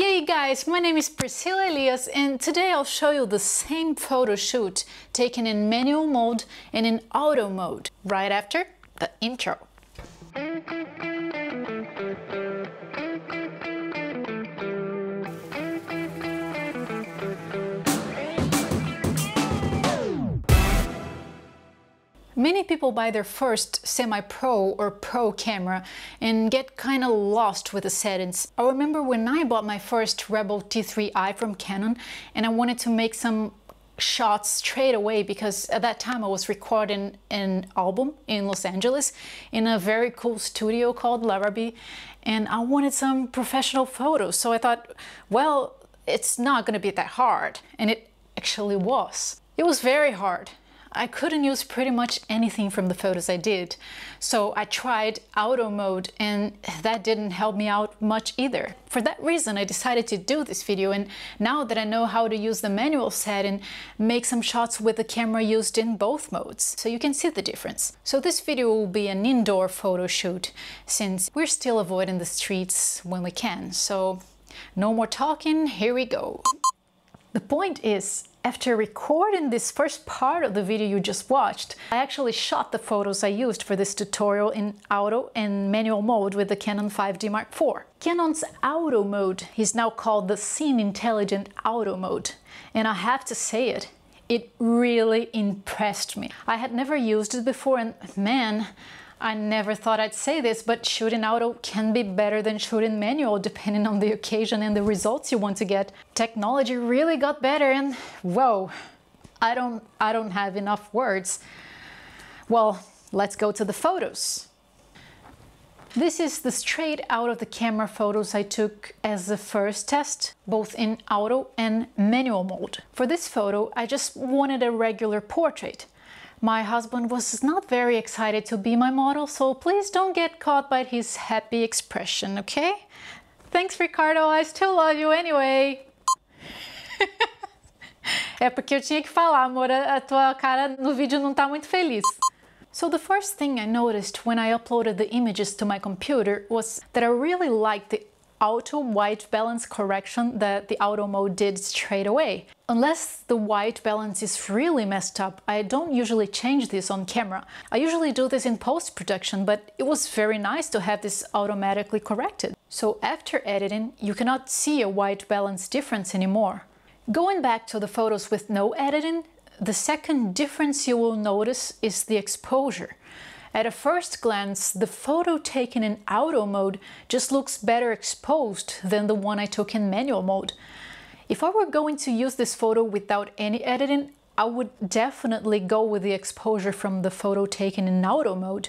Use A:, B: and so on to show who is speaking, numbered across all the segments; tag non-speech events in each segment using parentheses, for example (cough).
A: Yay guys, my name is Priscilla Elias and today I'll show you the same photo shoot taken in manual mode and in auto mode right after the intro. Many people buy their first semi-pro or pro camera and get kind of lost with the settings. I remember when I bought my first Rebel T3i from Canon and I wanted to make some shots straight away because at that time I was recording an album in Los Angeles in a very cool studio called Larrabee and I wanted some professional photos. So I thought, well, it's not going to be that hard. And it actually was. It was very hard. I couldn't use pretty much anything from the photos I did. So I tried auto mode and that didn't help me out much either. For that reason, I decided to do this video and now that I know how to use the manual set and make some shots with the camera used in both modes, so you can see the difference. So this video will be an indoor photo shoot since we're still avoiding the streets when we can. So no more talking, here we go. The point is, after recording this first part of the video you just watched, I actually shot the photos I used for this tutorial in auto and manual mode with the Canon 5D Mark IV. Canon's auto mode is now called the Scene Intelligent Auto mode, and I have to say it, it really impressed me. I had never used it before and man, I never thought I'd say this, but shooting auto can be better than shooting manual depending on the occasion and the results you want to get. Technology really got better and whoa, I don't, I don't have enough words. Well, let's go to the photos. This is the straight out of the camera photos I took as the first test, both in auto and manual mode. For this photo, I just wanted a regular portrait. My husband was not very excited to be my model, so please don't get caught by his happy expression, okay? Thanks, Ricardo. I still love you anyway. (laughs) é porque eu tinha que falar, amor. A tua cara no vídeo não tá muito feliz. So the first thing I noticed when I uploaded the images to my computer was that I really liked the auto white balance correction that the auto mode did straight away. Unless the white balance is really messed up, I don't usually change this on camera. I usually do this in post-production, but it was very nice to have this automatically corrected. So after editing, you cannot see a white balance difference anymore. Going back to the photos with no editing, the second difference you will notice is the exposure. At a first glance, the photo taken in auto mode just looks better exposed than the one I took in manual mode. If I were going to use this photo without any editing, I would definitely go with the exposure from the photo taken in auto mode.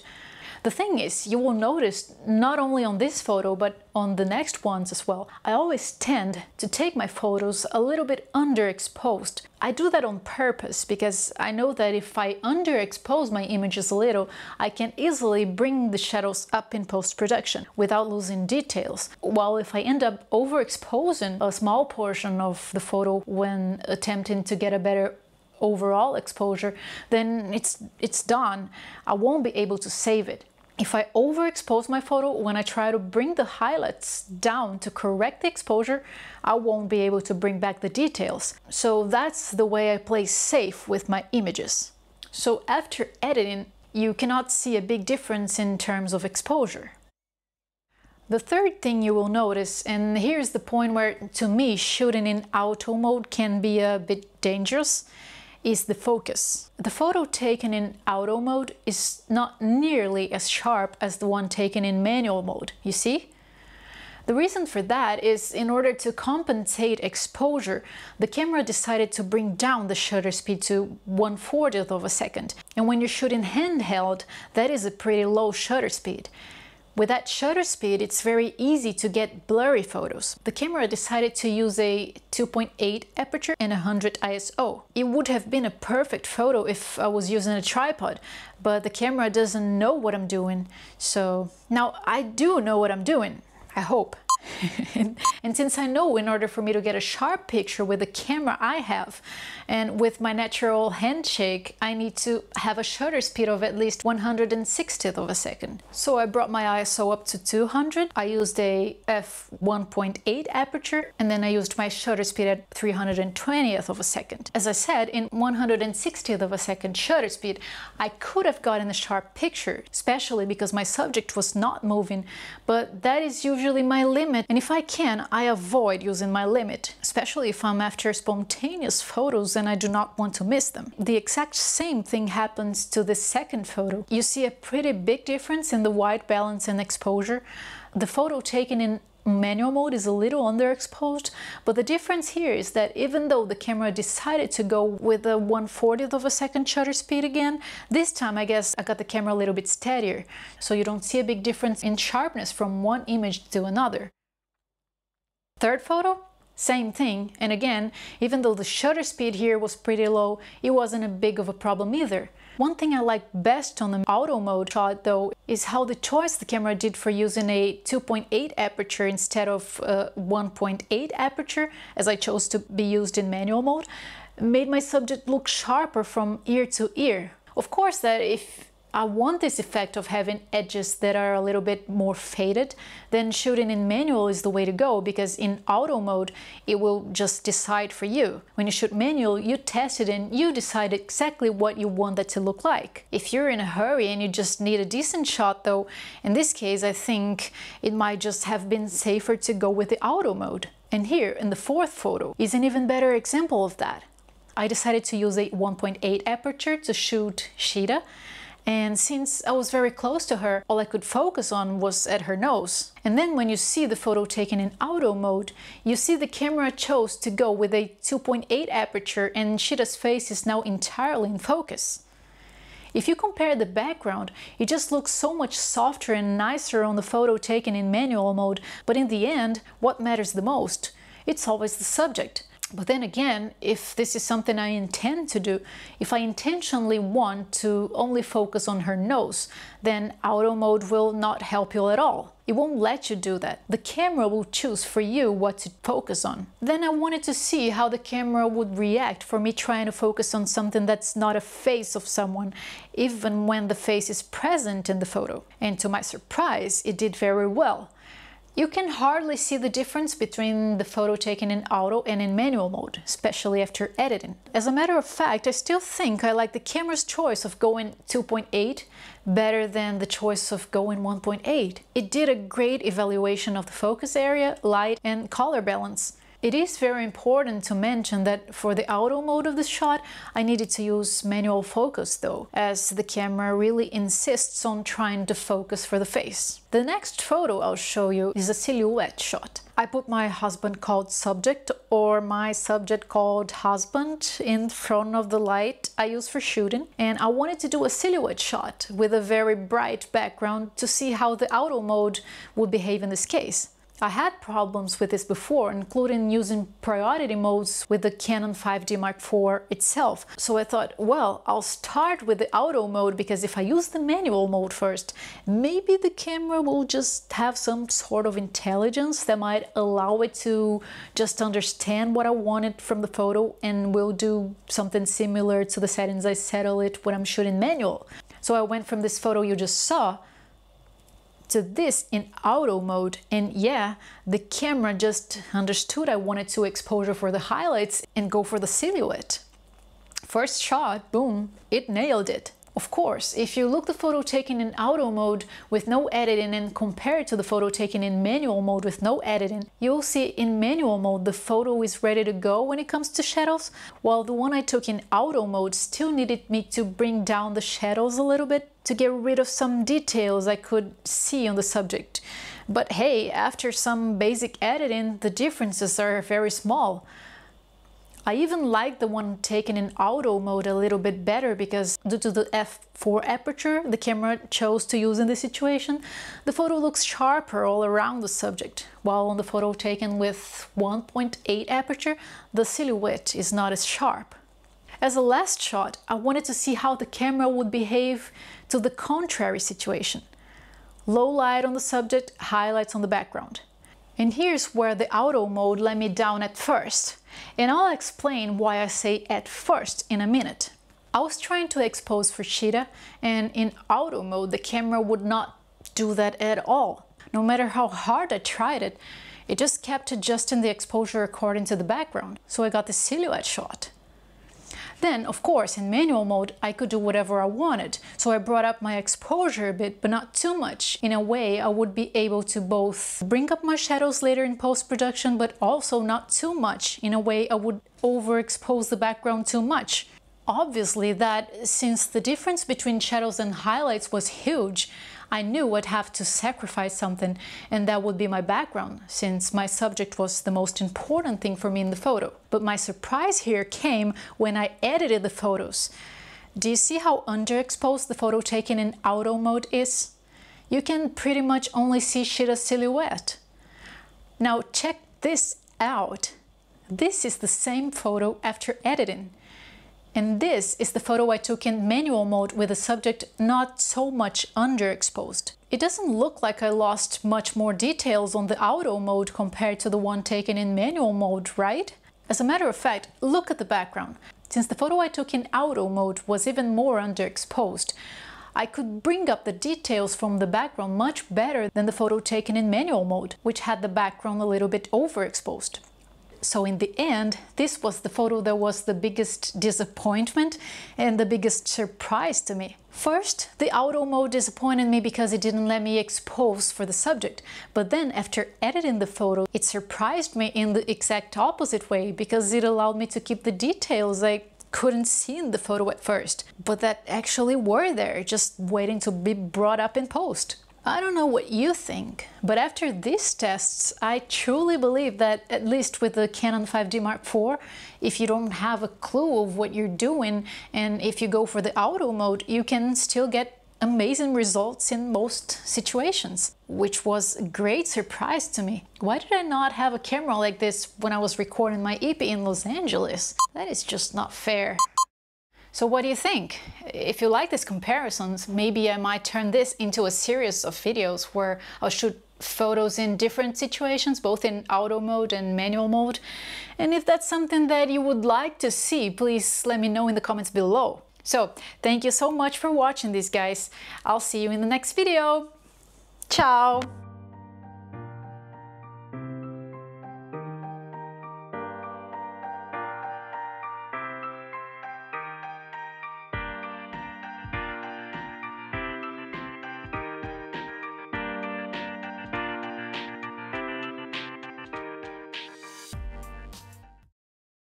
A: The thing is, you will notice not only on this photo, but on the next ones as well, I always tend to take my photos a little bit underexposed. I do that on purpose because I know that if I underexpose my images a little, I can easily bring the shadows up in post-production without losing details. While if I end up overexposing a small portion of the photo when attempting to get a better overall exposure, then it's, it's done. I won't be able to save it. If I overexpose my photo when I try to bring the highlights down to correct the exposure, I won't be able to bring back the details. So that's the way I play safe with my images. So after editing, you cannot see a big difference in terms of exposure. The third thing you will notice, and here's the point where to me shooting in auto mode can be a bit dangerous, is the focus. The photo taken in auto mode is not nearly as sharp as the one taken in manual mode, you see? The reason for that is in order to compensate exposure, the camera decided to bring down the shutter speed to 1 40th of a second. And when you shoot in handheld, that is a pretty low shutter speed. With that shutter speed, it's very easy to get blurry photos. The camera decided to use a 2.8 aperture and 100 ISO. It would have been a perfect photo if I was using a tripod, but the camera doesn't know what I'm doing. So now I do know what I'm doing, I hope. (laughs) and, and since I know in order for me to get a sharp picture with the camera I have and with my natural handshake, I need to have a shutter speed of at least 160th of a second. So I brought my ISO up to 200. I used a f1.8 aperture and then I used my shutter speed at 320th of a second. As I said, in 160th of a second shutter speed, I could have gotten a sharp picture, especially because my subject was not moving, but that is usually my limit limit and if I can, I avoid using my limit, especially if I'm after spontaneous photos and I do not want to miss them. The exact same thing happens to the second photo. You see a pretty big difference in the white balance and exposure. The photo taken in manual mode is a little underexposed, but the difference here is that even though the camera decided to go with a 1/40th of a second shutter speed again, this time I guess I got the camera a little bit steadier, so you don't see a big difference in sharpness from one image to another. Third photo, same thing, and again, even though the shutter speed here was pretty low, it wasn't a big of a problem either. One thing I like best on the auto mode shot though is how the choice the camera did for using a 2.8 aperture instead of uh, 1.8 aperture, as I chose to be used in manual mode, made my subject look sharper from ear to ear. Of course that if I want this effect of having edges that are a little bit more faded, then shooting in manual is the way to go because in auto mode, it will just decide for you. When you shoot manual, you test it and you decide exactly what you want that to look like. If you're in a hurry and you just need a decent shot though, in this case, I think it might just have been safer to go with the auto mode. And here, in the fourth photo, is an even better example of that. I decided to use a 1.8 aperture to shoot Shida and since I was very close to her, all I could focus on was at her nose. And then when you see the photo taken in auto mode, you see the camera chose to go with a 2.8 aperture and Shida's face is now entirely in focus. If you compare the background, it just looks so much softer and nicer on the photo taken in manual mode, but in the end, what matters the most? It's always the subject. But then again, if this is something I intend to do, if I intentionally want to only focus on her nose, then auto mode will not help you at all. It won't let you do that. The camera will choose for you what to focus on. Then I wanted to see how the camera would react for me trying to focus on something that's not a face of someone, even when the face is present in the photo. And to my surprise, it did very well. You can hardly see the difference between the photo taken in auto and in manual mode, especially after editing. As a matter of fact, I still think I like the camera's choice of going 2.8 better than the choice of going 1.8. It did a great evaluation of the focus area, light and color balance. It is very important to mention that for the auto mode of the shot, I needed to use manual focus though, as the camera really insists on trying to focus for the face. The next photo I'll show you is a silhouette shot. I put my husband called subject or my subject called husband in front of the light I use for shooting and I wanted to do a silhouette shot with a very bright background to see how the auto mode would behave in this case. I had problems with this before, including using priority modes with the Canon 5D Mark IV itself. So I thought, well, I'll start with the auto mode because if I use the manual mode first, maybe the camera will just have some sort of intelligence that might allow it to just understand what I wanted from the photo and will do something similar to the settings I settle it when I'm shooting manual. So I went from this photo you just saw to this in auto mode. And yeah, the camera just understood I wanted to exposure for the highlights and go for the silhouette. First shot, boom, it nailed it. Of course, if you look the photo taken in auto mode with no editing and compare it to the photo taken in manual mode with no editing, you'll see in manual mode the photo is ready to go when it comes to shadows, while the one I took in auto mode still needed me to bring down the shadows a little bit to get rid of some details I could see on the subject. But hey, after some basic editing, the differences are very small. I even like the one taken in auto mode a little bit better because due to the f4 aperture the camera chose to use in this situation, the photo looks sharper all around the subject, while on the photo taken with 1.8 aperture the silhouette is not as sharp. As a last shot, I wanted to see how the camera would behave to the contrary situation. Low light on the subject, highlights on the background. And here's where the auto mode let me down at first. And I'll explain why I say at first in a minute. I was trying to expose for Fushida and in auto mode the camera would not do that at all. No matter how hard I tried it, it just kept adjusting the exposure according to the background, so I got the silhouette shot. Then, of course, in manual mode, I could do whatever I wanted. So I brought up my exposure a bit, but not too much. In a way, I would be able to both bring up my shadows later in post-production, but also not too much. In a way, I would overexpose the background too much obviously that since the difference between shadows and highlights was huge, I knew I'd have to sacrifice something, and that would be my background, since my subject was the most important thing for me in the photo. But my surprise here came when I edited the photos. Do you see how underexposed the photo taken in auto mode is? You can pretty much only see Shira's silhouette. Now check this out. This is the same photo after editing. And this is the photo I took in manual mode with the subject not so much underexposed. It doesn't look like I lost much more details on the auto mode compared to the one taken in manual mode, right? As a matter of fact, look at the background. Since the photo I took in auto mode was even more underexposed, I could bring up the details from the background much better than the photo taken in manual mode, which had the background a little bit overexposed. So in the end, this was the photo that was the biggest disappointment and the biggest surprise to me. First, the auto mode disappointed me because it didn't let me expose for the subject. But then after editing the photo, it surprised me in the exact opposite way because it allowed me to keep the details I couldn't see in the photo at first, but that actually were there, just waiting to be brought up in post. I don't know what you think, but after these tests, I truly believe that at least with the Canon 5D Mark IV, if you don't have a clue of what you're doing and if you go for the auto mode, you can still get amazing results in most situations, which was a great surprise to me. Why did I not have a camera like this when I was recording my EP in Los Angeles? That is just not fair. So what do you think? If you like these comparisons, maybe I might turn this into a series of videos where I'll shoot photos in different situations, both in auto mode and manual mode. And if that's something that you would like to see, please let me know in the comments below. So thank you so much for watching this guys. I'll see you in the next video. Ciao!